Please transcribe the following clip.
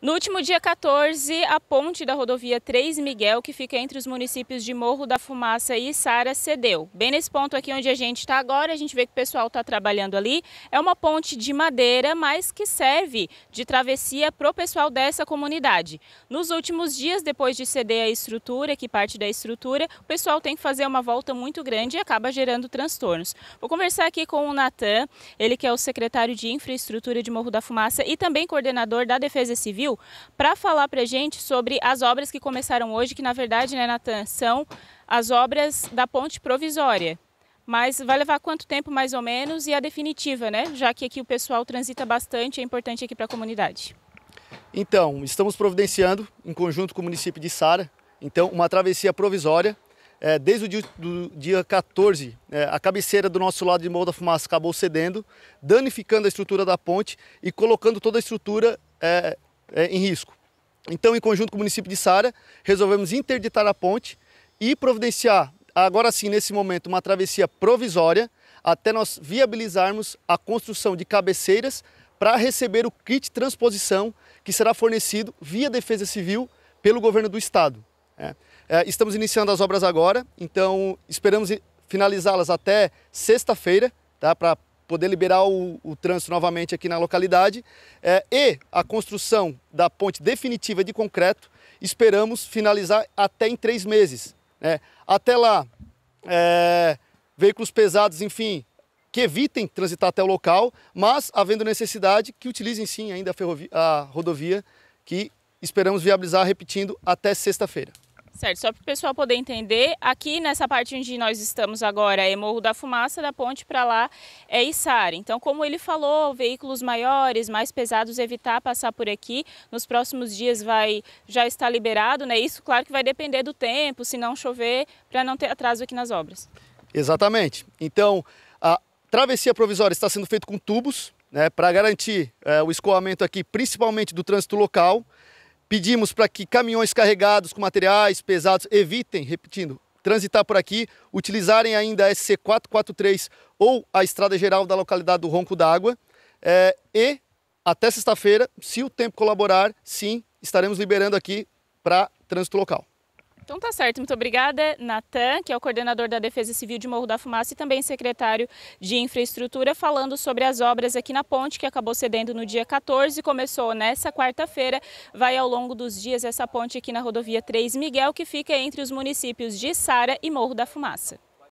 No último dia 14, a ponte da rodovia 3 Miguel, que fica entre os municípios de Morro da Fumaça e Sara, cedeu. Bem nesse ponto aqui onde a gente está agora, a gente vê que o pessoal está trabalhando ali. É uma ponte de madeira, mas que serve de travessia para o pessoal dessa comunidade. Nos últimos dias, depois de ceder a estrutura, que parte da estrutura, o pessoal tem que fazer uma volta muito grande e acaba gerando transtornos. Vou conversar aqui com o Natan, ele que é o secretário de Infraestrutura de Morro da Fumaça e também coordenador da Defesa Civil para falar para a gente sobre as obras que começaram hoje, que na verdade, né, Natan, são as obras da ponte provisória. Mas vai levar quanto tempo mais ou menos e a definitiva, né? Já que aqui o pessoal transita bastante, é importante aqui para a comunidade. Então, estamos providenciando, em conjunto com o município de Sara, então, uma travessia provisória. É, desde o dia, do dia 14, é, a cabeceira do nosso lado de Morro da Fumaça acabou cedendo, danificando a estrutura da ponte e colocando toda a estrutura é, é, em risco. Então, em conjunto com o município de Sara, resolvemos interditar a ponte e providenciar, agora sim, nesse momento, uma travessia provisória até nós viabilizarmos a construção de cabeceiras para receber o kit transposição que será fornecido via Defesa Civil pelo governo do Estado. É. É, estamos iniciando as obras agora, então esperamos finalizá-las até sexta-feira, tá, para poder liberar o, o trânsito novamente aqui na localidade. É, e a construção da ponte definitiva de concreto, esperamos finalizar até em três meses. Né? Até lá, é, veículos pesados, enfim, que evitem transitar até o local, mas, havendo necessidade, que utilizem sim ainda a, a rodovia, que esperamos viabilizar, repetindo, até sexta-feira. Certo, só para o pessoal poder entender, aqui nessa parte onde nós estamos agora é Morro da Fumaça, da ponte para lá é Içara. Então, como ele falou, veículos maiores, mais pesados, evitar passar por aqui. Nos próximos dias vai já está liberado, né? Isso, claro que vai depender do tempo, se não chover, para não ter atraso aqui nas obras. Exatamente. Então, a travessia provisória está sendo feita com tubos, né, para garantir é, o escoamento aqui, principalmente do trânsito local. Pedimos para que caminhões carregados com materiais pesados evitem, repetindo, transitar por aqui, utilizarem ainda a SC443 ou a estrada geral da localidade do Ronco d'Água. É, e até sexta-feira, se o tempo colaborar, sim, estaremos liberando aqui para trânsito local. Então tá certo, muito obrigada, Natan, que é o coordenador da Defesa Civil de Morro da Fumaça e também secretário de Infraestrutura, falando sobre as obras aqui na ponte, que acabou cedendo no dia 14, começou nessa quarta-feira, vai ao longo dos dias essa ponte aqui na rodovia 3 Miguel, que fica entre os municípios de Sara e Morro da Fumaça.